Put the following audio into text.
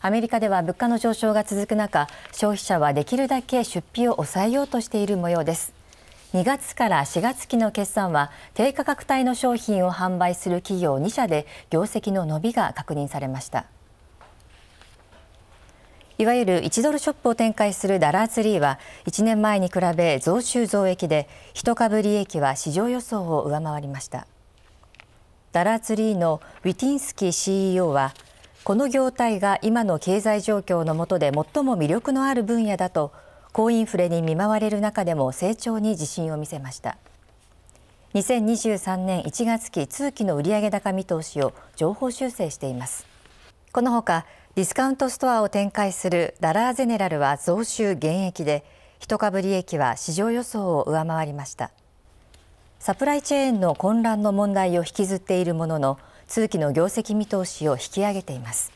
アメリカでは物価の上昇が続く中消費者はできるだけ出費を抑えようとしている模様です2月から4月期の決算は低価格帯の商品を販売する企業2社で業績の伸びが確認されましたいわゆる1ドルショップを展開するダラーツリーは1年前に比べ増収増益で1株利益は市場予想を上回りましたダラーツリーのウィティンスキー CEO はこの業態が今の経済状況の下で最も魅力のある分野だと高インフレに見舞われる中でも成長に自信を見せました2023年1月期通期の売上高見通しを情報修正していますこのほかディスカウントストアを展開するダラーゼネラルは増収減益で1株利益は市場予想を上回りましたサプライチェーンの混乱の問題を引きずっているものの通期の業績見通しを引き上げています